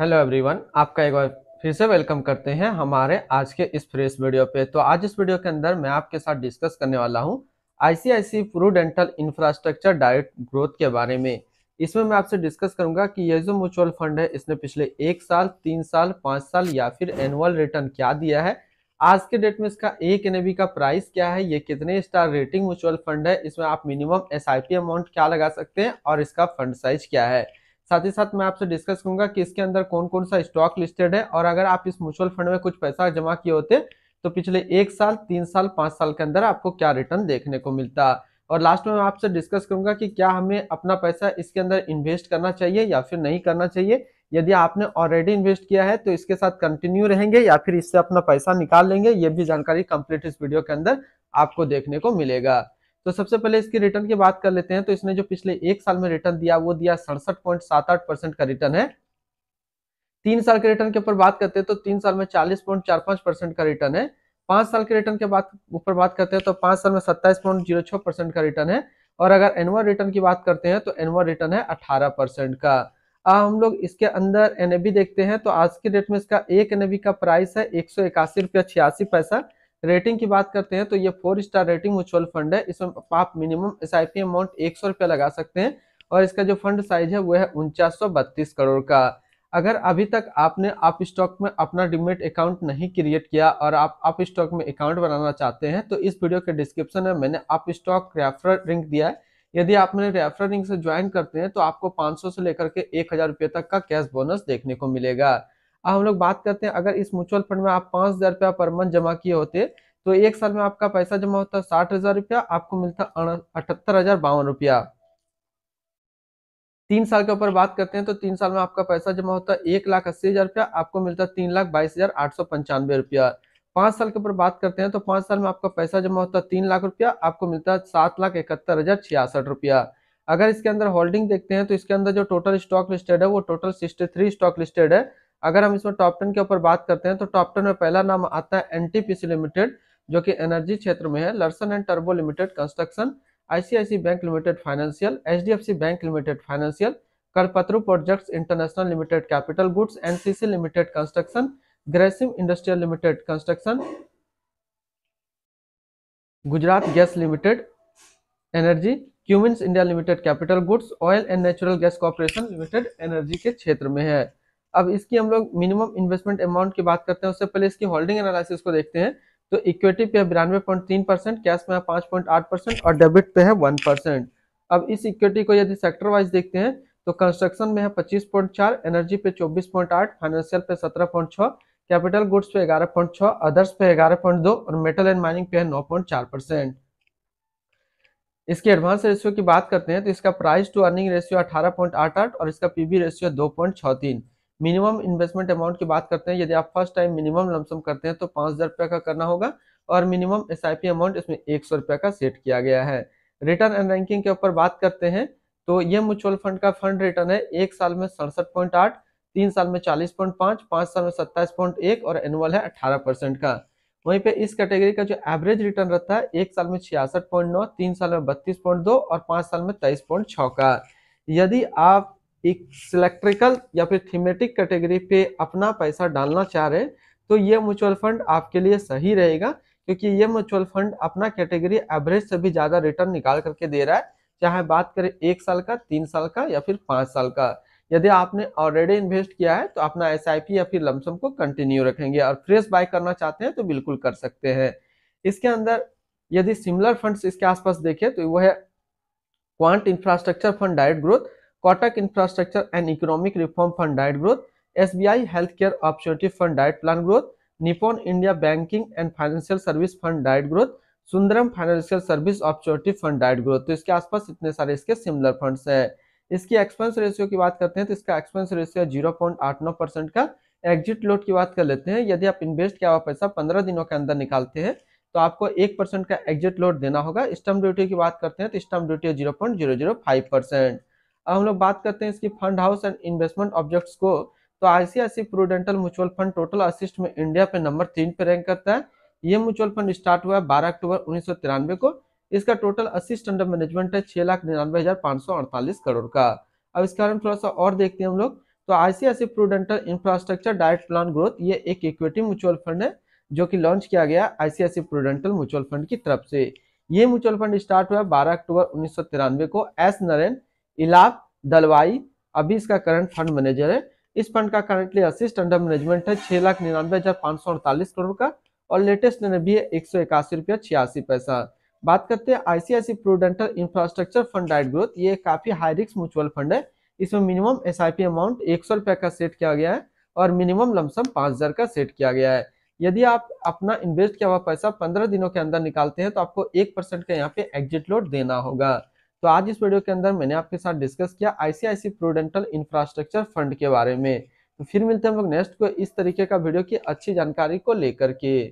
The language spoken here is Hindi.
हेलो एवरीवन आपका एक बार फिर से वेलकम करते हैं हमारे आज के इस फ्रेश वीडियो पे तो आज इस वीडियो के अंदर मैं आपके साथ डिस्कस करने वाला हूँ ICICI prudential infrastructure direct growth के बारे में इसमें मैं आपसे डिस्कस करूंगा कि ये जो म्यूचुअल फंड है इसने पिछले एक साल तीन साल पाँच साल या फिर एनुअल रिटर्न क्या दिया है आज के डेट में इसका एक एन का प्राइस क्या है ये कितने स्टार रेटिंग म्यूचुअल फंड है इसमें आप मिनिमम एस अमाउंट क्या लगा सकते हैं और इसका फंड साइज क्या है साथ ही साथ मैं आपसे डिस्कस करूंगा कि इसके अंदर कौन कौन सा स्टॉक लिस्टेड है और अगर आप इस म्यूचुअल फंड में कुछ पैसा जमा किए होते तो पिछले एक साल तीन साल पांच साल के अंदर आपको क्या रिटर्न देखने को मिलता और लास्ट में मैं आपसे डिस्कस करूंगा कि क्या हमें अपना पैसा इसके अंदर इन्वेस्ट करना चाहिए या फिर नहीं करना चाहिए यदि आपने ऑलरेडी इन्वेस्ट किया है तो इसके साथ कंटिन्यू रहेंगे या फिर इससे अपना पैसा निकाल लेंगे ये भी जानकारी कंप्लीट इस वीडियो के अंदर आपको देखने को मिलेगा तो सबसे पहले इसकी रिटर्न की बात कर लेते हैं तो इसने जो पिछले एक साल में रिटर्न दिया वो दिया सड़सठ पॉइंट सात आठ परसेंट का रिटर्न है तीन साल के रिटर्न के ऊपर बात करते हैं तो तीन साल में चालीस पॉइंट चार पांच परसेंट का रिटर्न है पांच साल के रिटर्न के बाद ऊपर बात करते हैं तो पांच साल में सत्ताईस पॉइंट जीरो छह परसेंट का रिटर्न है और अगर एनुअल रिटर्न की बात करते हैं तो एनुअल रिटर्न है अठारह परसेंट का आ, हम लोग इसके अंदर एन देखते हैं तो आज के डेट में इसका एक एन का प्राइस है एक सौ इक्यासी रुपया छियासी पैसा रेटिंग की बात करते हैं तो ये four star rating mutual fund है इसमें आप मिनिमम एस अमाउंट एक सौ रुपया लगा सकते हैं और इसका जो फंड साइज है वो है उनचास करोड़ का अगर अभी तक आपने आप स्टॉक में अपना डिमेट अकाउंट नहीं क्रिएट किया और आप आप स्टॉक में अकाउंट बनाना चाहते हैं तो इस वीडियो के डिस्क्रिप्शन में मैंने आप स्टॉक रेफर लिंक दिया है यदि आप मेरे रेफर लिंक से ज्वाइन करते हैं तो आपको 500 से लेकर के एक हजार रुपये तक का कैश बोनस देखने को मिलेगा अब हम लोग बात करते हैं अगर इस म्यूचुअल फंड में आप पांच हज़ार रुपया पर मंथ जमा किए होते तो एक साल में आपका पैसा जमा होता साठ हज़ार रुपया आपको मिलता अठहत्तर हज़ार बावन रुपया तीन साल के ऊपर बात करते हैं तो तीन साल में आपका पैसा जमा होता है एक लाख अस्सी हज़ार रुपया आपको मिलता है तीन लाख बाईस हज़ार आठ सौ पंचानवे रुपया पांच साल के ऊपर बात करते हैं तो पांच साल में आपका पैसा जमा होता है तीन लाख रुपया आपको मिलता है सात लाख इकहत्तर हज़ार छियासठ रुपया अगर इसके अंदर होल्डिंग देखते हैं तो इसके अंदर जो टोटल स्टॉक लिस्टेड है वो total sixty three stock listed है अगर हम इसमें टॉप टेन के ऊपर बात करते हैं तो टॉप टेन में पहला नाम आता है एनटीपीसी लिमिटेड जो कि एनर्जी क्षेत्र में है लर्सन एंड टर्बो limited construction ICICI bank limited financial HDFC bank limited financial Kalpataru projects international limited capital goods NCC limited construction Grasim industrial limited construction Gujarat gas limited energy Cummins India limited capital goods oil and natural gas corporation limited energy के क्षेत्र में है अब इसकी हम लोग मिनिमम इन्वेस्टमेंट अमाउंट की बात करते हैं उससे पहले इसकी होल्डिंग एनालिसिस को देखते हैं तो इक्विटी पे है बिरानवे पॉइंट तीन परसेंट कैश में पांच पॉइंट आठ परसेंट और डेबिट पे है वन परसेंट अब इस इक्विटी को यदि सेक्टर वाइज देखते हैं तो कंस्ट्रक्शन में है पच्चीस पॉइंट चार एनर्जी पे चौबीस पॉइंट आठ फाइनेंशियल पे सत्रह पॉइंट छह कैपिटल गुड्स पे ग्यारह पॉइंट छह अदर्स पे ग्यारह पॉइंट दो और मेटल एंड माइनिंग पे है नौ पॉइंट चार परसेंट इसके एडवांस रेशियो की बात करते हैं तो इसका प्राइस टू अर्निंग रेशियो अठारह पॉइंट आठ आठ और इसका पीबी रेशियो दो पॉइंट छह तीन मिनिमम इन्वेस्टमेंट अमाउंट की बात करते हैं यदि आप फर्स्ट टाइम मिनिमम लमसम करते हैं तो पाँच हज़ार रुपये का करना होगा और मिनिमम एस अमाउंट इसमें एक सौ रुपये का सेट किया गया है रिटर्न एंड रैंकिंग के ऊपर बात करते हैं तो ये म्यूचुअल फंड का फंड रिटर्न है एक साल में सड़सठ पॉइंट आठ तीन साल में चालीस पॉइंट पाँच पाँच साल में सत्ताईस पॉइंट एक और एनुअल है अठारह परसेंट का वहीं पे इस कैटेगरी का जो एवरेज रिटर्न रहता है एक साल में छियासठ पॉइंट नौ तीन साल में बत्तीस पॉइंट दो और पाँच साल में तेईस पॉइंट छः का यदि आप सिलेक्ट्रिकल या फिर थीमेटिक कैटेगरी पे अपना पैसा डालना चाह रहे हैं तो ये म्यूचुअल फंड आपके लिए सही रहेगा क्योंकि ये म्यूचुअल फंड अपना कैटेगरी एवरेज से भी ज़्यादा रिटर्न निकाल करके दे रहा है चाहे बात करें एक साल का तीन साल का या फिर पांच साल का यदि आपने ऑलरेडी इन्वेस्ट किया है तो अपना एस या फिर लमसम को कंटिन्यू रखेंगे और फ्रेश बाय करना चाहते हैं तो बिल्कुल कर सकते हैं इसके अंदर यदि सिमिलर फंड्स इसके आसपास देखें तो वह quant infrastructure fund direct growth economic reform fund diet growth S B I health care Opportunity fund Diet plan growth Nippon India banking and financial service fund diet growth Sundaram financial service opportunity fund डाइट ग्रोथ तो इसके आसपास इतने सारे इसके सिमिलर फंड्स हैं इसकी एक्सपेंस रेशियो की बात करते हैं तो इसका एक्सपेंस रेशियो जीरो पॉइंट आठ नौ परसेंट का एग्जिट लोड की बात कर लेते हैं यदि आप इन्वेस्ट किया हुआ पैसा पंद्रह दिनों के अंदर निकालते हैं तो आपको एक परसेंट का एग्जिट लोड देना होगा स्टम्प ड्यूटी की बात करते हैं तो stamp duty zero point zero zero five percent अब हम लोग बात करते हैं इसकी fund house and investment objects को तो ICICI prudential mutual fund total assets में इंडिया पे नंबर तीन पे रैंक करता है ये म्यूचुअल फंड स्टार्ट हुआ है बारह अक्टूबर उन्नीस को इसका टोटल असिस्ट अंडर मैनेजमेंट है छह लाख निन्यानवे हजार पांच सौ अड़तालीस करोड़ का अब इसके बारे में थोड़ा सा और देखते हैं हम लोग तो ICICI prudential infrastructure direct plan growth ये एक इक्विटी म्यूचुअल फंड है जो कि लॉन्च किया गया आईसीआईसी प्रूडेंटल म्यूचुअल फंड की तरफ से ये म्यूचुअल फंड स्टार्ट हुआ बारह अक्टूबर उन्नीस को एस नरेन इलाब दलवाई अभी इसका करंट फंड मैनेजर है इस फंड का करंटली असिस्ट अंडर मैनेजमेंट है छह लाख निन्यानवे हजार पांच सौ अड़तालीस करोड़ का और लेटेस्ट ने भी है एक सौ इक्यासी रुपया छियासी पैसा बात करते हैं आईसीआईसी प्रूडेंटल इंफ्रास्ट्रक्चर फंड डाइट ग्रोथ ये काफी हाई रिस्क म्यूचुअल फंड है इसमें मिनिमम एस अमाउंट एक सौ रुपये का सेट किया गया है और मिनिमम लमसम पांच हज़ार का सेट किया गया है यदि आप अपना इन्वेस्ट किया हुआ पैसा पंद्रह दिनों के अंदर निकालते हैं तो आपको एक परसेंट का यहाँ पे एग्जिट लोड देना होगा तो आज इस वीडियो के अंदर मैंने आपके साथ डिस्कस किया आईसीआईसी प्रोडेंटल इंफ्रास्ट्रक्चर फंड के बारे में तो फिर मिलते हैं हम लोग नेक्स्ट को इस तरीके का वीडियो की अच्छी जानकारी को लेकर के